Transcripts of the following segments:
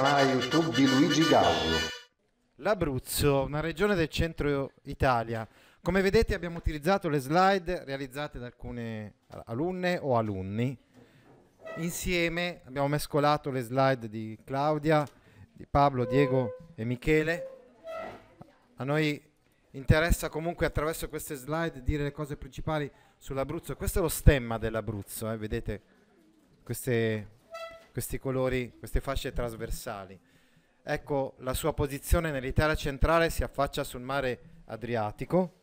canale YouTube di Luigi Gaudio. L'Abruzzo, una regione del centro Italia. Come vedete abbiamo utilizzato le slide realizzate da alcune alunne o alunni. Insieme abbiamo mescolato le slide di Claudia, di Pablo, Diego e Michele. A noi interessa comunque attraverso queste slide dire le cose principali sull'Abruzzo. Questo è lo stemma dell'Abruzzo, eh? vedete queste questi colori, queste fasce trasversali. Ecco, la sua posizione nell'Italia centrale si affaccia sul mare Adriatico,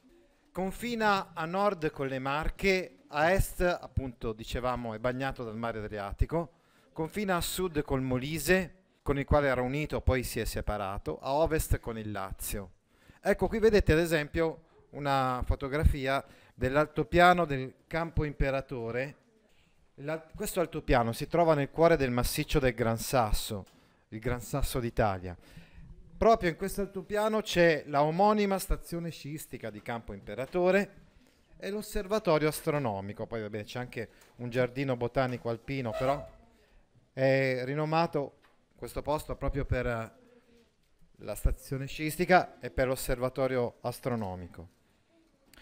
confina a nord con le Marche, a est, appunto, dicevamo, è bagnato dal mare Adriatico, confina a sud col Molise, con il quale era unito, poi si è separato, a ovest con il Lazio. Ecco, qui vedete ad esempio una fotografia dell'altopiano del Campo Imperatore questo altopiano si trova nel cuore del massiccio del Gran Sasso, il Gran Sasso d'Italia. Proprio in questo altopiano c'è la omonima stazione sciistica di Campo Imperatore e l'osservatorio astronomico. Poi vabbè c'è anche un giardino botanico alpino, però è rinomato questo posto proprio per eh, la stazione sciistica e per l'osservatorio astronomico.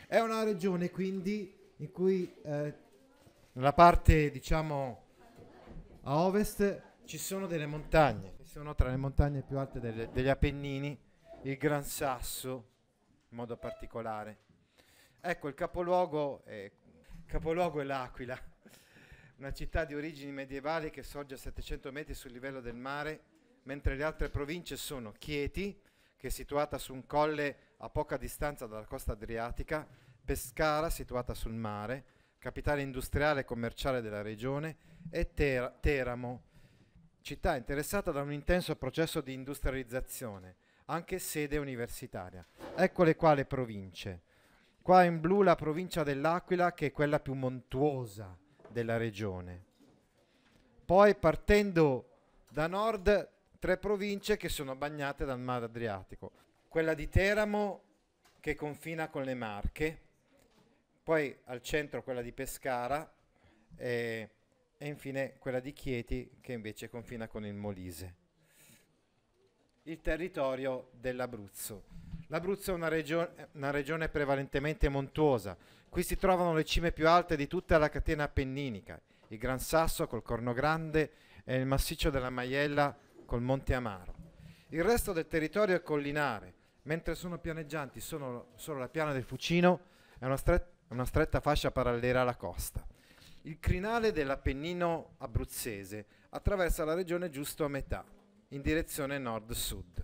È una regione quindi in cui eh, nella parte, diciamo, a ovest ci sono delle montagne, che sono tra le montagne più alte delle, degli Appennini, il Gran Sasso in modo particolare. Ecco, il capoluogo è, capoluogo è l'Aquila, una città di origini medievali che sorge a 700 metri sul livello del mare, mentre le altre province sono Chieti, che è situata su un colle a poca distanza dalla costa adriatica, Pescara, situata sul mare, capitale industriale e commerciale della regione, e Ter- Teramo, città interessata da un intenso processo di industrializzazione, anche sede universitaria. Ecco le quali province. Qua in blu la provincia dell'Aquila che è quella più montuosa della regione. Poi partendo da nord tre province che sono bagnate dal mare Adriatico. Quella di Teramo che confina con le Marche, poi al centro quella di Pescara e, e infine quella di Chieti che invece confina con il Molise. Il territorio dell'Abruzzo. L'Abruzzo è una regione, una regione, prevalentemente montuosa. Qui si trovano le cime più alte di tutta la catena appenninica, il Gran Sasso col Corno Grande e il massiccio della Maiella col Monte Amaro. Il resto del territorio è collinare, mentre sono pianeggianti sono solo la piana del Fucino e una stretta è una stretta fascia parallela alla costa. Il crinale dell'Appennino abruzzese attraversa la regione giusto a metà, in direzione nord-sud.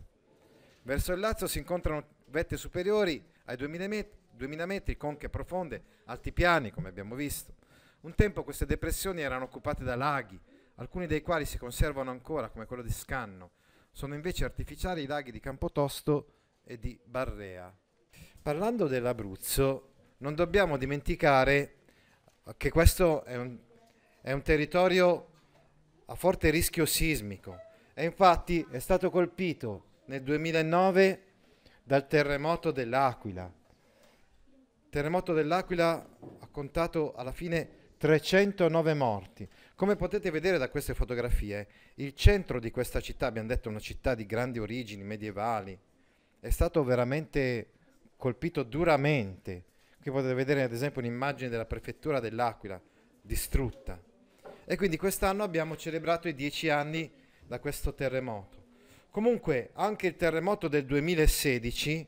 Verso il Lazio si incontrano vette superiori ai 2000 metri, 2000 metri, conche profonde, altipiani, come abbiamo visto. Un tempo queste depressioni erano occupate da laghi, alcuni dei quali si conservano ancora, come quello di Scanno. Sono invece artificiali i laghi di Campotosto e di Barrea. Parlando dell'Abruzzo, non dobbiamo dimenticare che questo è un, è un territorio a forte rischio sismico e infatti è stato colpito nel 2009 dal terremoto dell'Aquila. Il terremoto dell'Aquila ha contato alla fine 309 morti. Come potete vedere da queste fotografie, il centro di questa città, abbiamo detto una città di grandi origini medievali, è stato veramente colpito duramente che potete vedere ad esempio un'immagine della prefettura dell'Aquila distrutta. E quindi quest'anno abbiamo celebrato i dieci anni da questo terremoto. Comunque anche il terremoto del 2016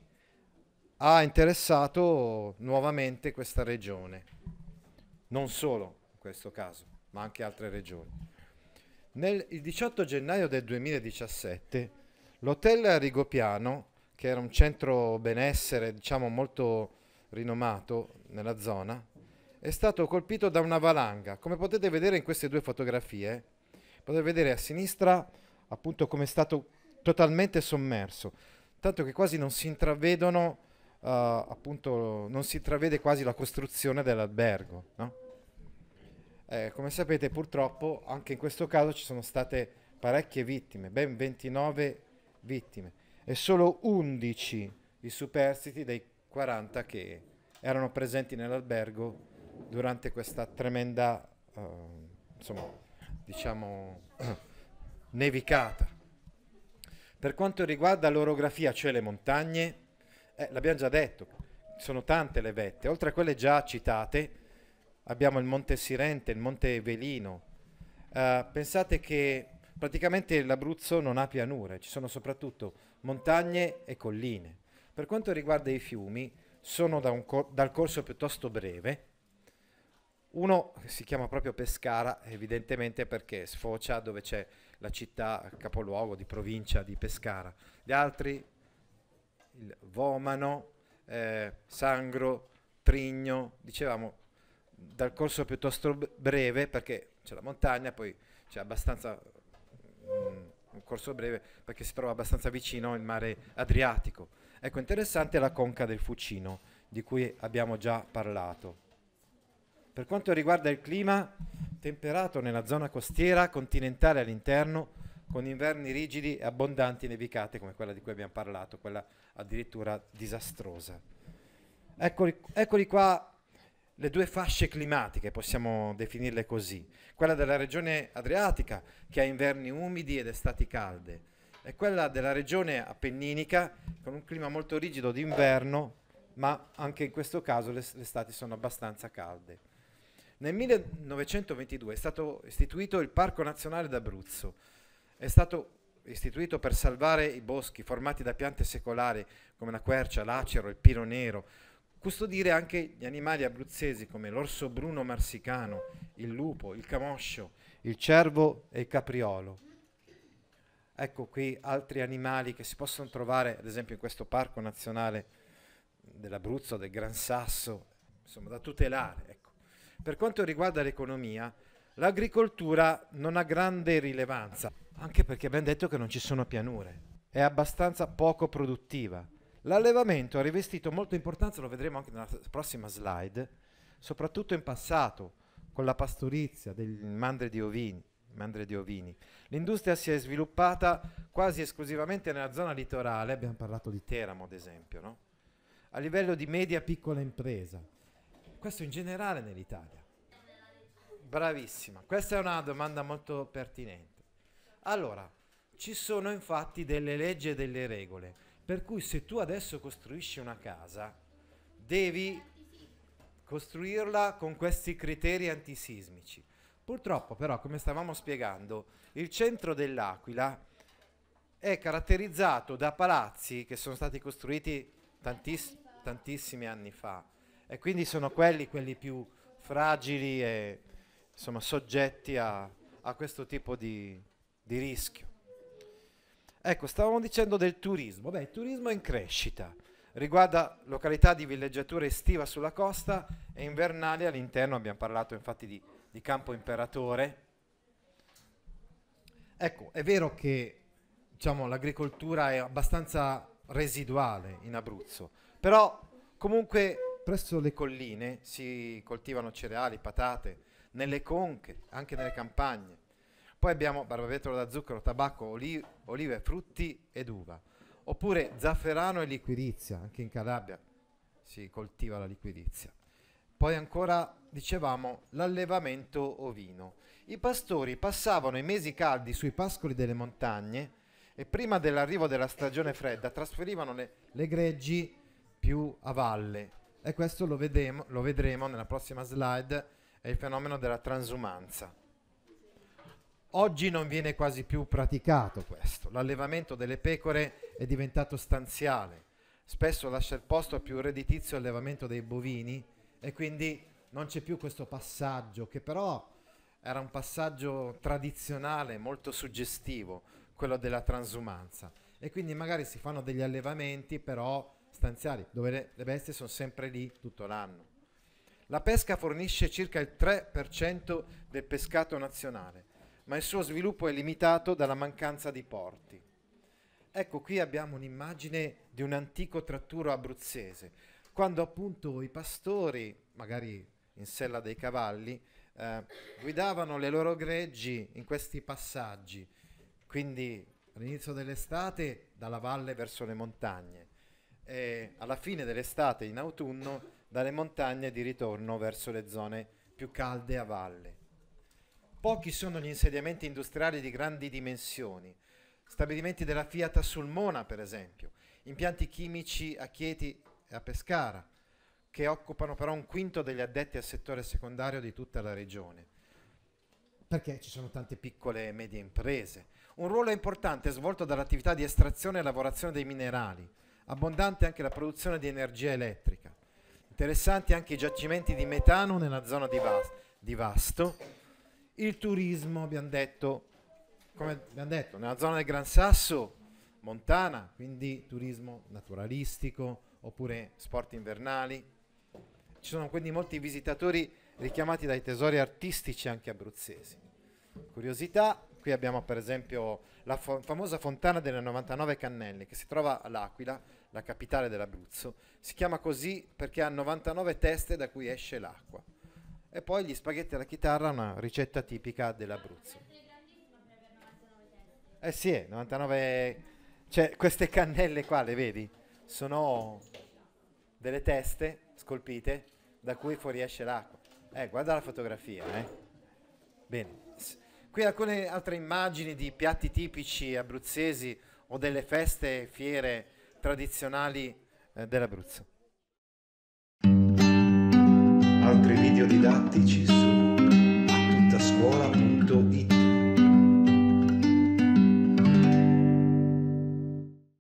ha interessato nuovamente questa regione, non solo in questo caso, ma anche altre regioni. Nel, il 18 gennaio del 2017 l'hotel Rigopiano, che era un centro benessere diciamo molto rinomato nella zona, è stato colpito da una valanga. Come potete vedere in queste due fotografie, potete vedere a sinistra appunto come è stato totalmente sommerso, tanto che quasi non si intravedono uh, appunto non si intravede quasi la costruzione dell'albergo, no? eh, come sapete purtroppo anche in questo caso ci sono state parecchie vittime, ben 29 vittime e solo 11 i superstiti dei 40 che erano presenti nell'albergo durante questa tremenda, uh, insomma, diciamo, nevicata. Per quanto riguarda l'orografia, cioè le montagne, eh, l'abbiamo già detto, sono tante le vette, oltre a quelle già citate, abbiamo il Monte Sirente, il Monte Velino. Uh, pensate che praticamente l'Abruzzo non ha pianure, ci sono soprattutto montagne e colline. Per quanto riguarda i fiumi, sono da cor- dal corso piuttosto breve. Uno si chiama proprio Pescara, evidentemente perché sfocia dove c'è la città capoluogo di provincia di Pescara. Gli altri, il Vomano, eh, Sangro, Trigno, dicevamo dal corso piuttosto breve perché c'è la montagna, poi c'è abbastanza mh, mm, un corso breve perché si trova abbastanza vicino il mare Adriatico. Ecco, interessante la conca del Fucino, di cui abbiamo già parlato. Per quanto riguarda il clima, temperato nella zona costiera, continentale all'interno, con inverni rigidi e abbondanti nevicate come quella di cui abbiamo parlato, quella addirittura disastrosa. Eccoli, eccoli qua le due fasce climatiche, possiamo definirle così, quella della regione adriatica che ha inverni umidi ed estati calde e quella della regione appenninica con un clima molto rigido d'inverno, ma anche in questo caso le, le estati sono abbastanza calde. Nel 1922 è stato istituito il Parco Nazionale d'Abruzzo, è stato istituito per salvare i boschi formati da piante secolari come la quercia, l'acero, il pino nero, custodire anche gli animali abruzzesi come l'orso bruno marsicano, il lupo, il camoscio, il cervo e il capriolo. Ecco qui altri animali che si possono trovare, ad esempio in questo parco nazionale dell'Abruzzo, del Gran Sasso, insomma da tutelare. Ecco. Per quanto riguarda l'economia, l'agricoltura non ha grande rilevanza, anche perché abbiamo detto che non ci sono pianure, è abbastanza poco produttiva L'allevamento ha rivestito molta importanza, lo vedremo anche nella prossima slide, soprattutto in passato, con la pastorizia del mandre di ovini. Mandre di ovini. L'industria si è sviluppata quasi esclusivamente nella zona litorale, abbiamo parlato di Teramo ad esempio, no? a livello di media piccola impresa. Questo in generale nell'Italia. Bravissima, questa è una domanda molto pertinente. Allora, ci sono infatti delle leggi e delle regole per cui se tu adesso costruisci una casa, devi costruirla con questi criteri antisismici. Purtroppo però, come stavamo spiegando, il centro dell'Aquila è caratterizzato da palazzi che sono stati costruiti tantiss- tantissimi anni fa e quindi sono quelli, quelli più fragili e insomma, soggetti a, a questo tipo di, di rischio. Ecco, stavamo dicendo del turismo. Beh, il turismo è in crescita. Riguarda località di villeggiatura estiva sulla costa e invernali all'interno, abbiamo parlato infatti di, di Campo Imperatore. Ecco, è vero che diciamo, l'agricoltura è abbastanza residuale in Abruzzo, però comunque presso le colline si coltivano cereali, patate, nelle conche, anche nelle campagne. Poi abbiamo barbabietola da zucchero, tabacco, oli- olive, frutti ed uva. Oppure zafferano e liquidizia, anche in Calabria si coltiva la liquidizia. Poi ancora dicevamo l'allevamento ovino. I pastori passavano i mesi caldi sui pascoli delle montagne e prima dell'arrivo della stagione fredda trasferivano le, le greggi più a valle. E questo lo, vedemo, lo vedremo nella prossima slide, è il fenomeno della transumanza. Oggi non viene quasi più praticato questo. L'allevamento delle pecore è diventato stanziale. Spesso lascia il posto a più redditizio allevamento dei bovini e quindi non c'è più questo passaggio che però era un passaggio tradizionale, molto suggestivo, quello della transumanza. E quindi magari si fanno degli allevamenti però stanziali, dove le, le bestie sono sempre lì tutto l'anno. La pesca fornisce circa il 3% del pescato nazionale ma il suo sviluppo è limitato dalla mancanza di porti. Ecco qui abbiamo un'immagine di un antico tratturo abruzzese, quando appunto i pastori, magari in sella dei cavalli, eh, guidavano le loro greggi in questi passaggi, quindi all'inizio dell'estate dalla valle verso le montagne e alla fine dell'estate in autunno dalle montagne di ritorno verso le zone più calde a valle. Pochi sono gli insediamenti industriali di grandi dimensioni, stabilimenti della Fiat a Sulmona, per esempio, impianti chimici a Chieti e a Pescara, che occupano però un quinto degli addetti al settore secondario di tutta la regione. Perché ci sono tante piccole e medie imprese. Un ruolo importante è svolto dall'attività di estrazione e lavorazione dei minerali, abbondante anche la produzione di energia elettrica. Interessanti anche i giacimenti di metano nella zona di, Vas- di Vasto il turismo, abbiamo detto, come abbiamo detto, nella zona del Gran Sasso, montana, quindi turismo naturalistico oppure sport invernali. Ci sono quindi molti visitatori richiamati dai tesori artistici anche abruzzesi. Curiosità, qui abbiamo per esempio la fo- famosa fontana delle 99 cannelle che si trova all'Aquila, la capitale dell'Abruzzo. Si chiama così perché ha 99 teste da cui esce l'acqua. E poi gli spaghetti alla chitarra, una ricetta tipica dell'Abruzzo. Eh sì, 99... Eh, cioè, queste cannelle qua, le vedi? Sono delle teste scolpite da cui fuoriesce l'acqua. Eh, guarda la fotografia, eh. Bene. Qui alcune altre immagini di piatti tipici abruzzesi o delle feste e fiere tradizionali eh, dell'Abruzzo. Altri video video didattici su appuntascuola.it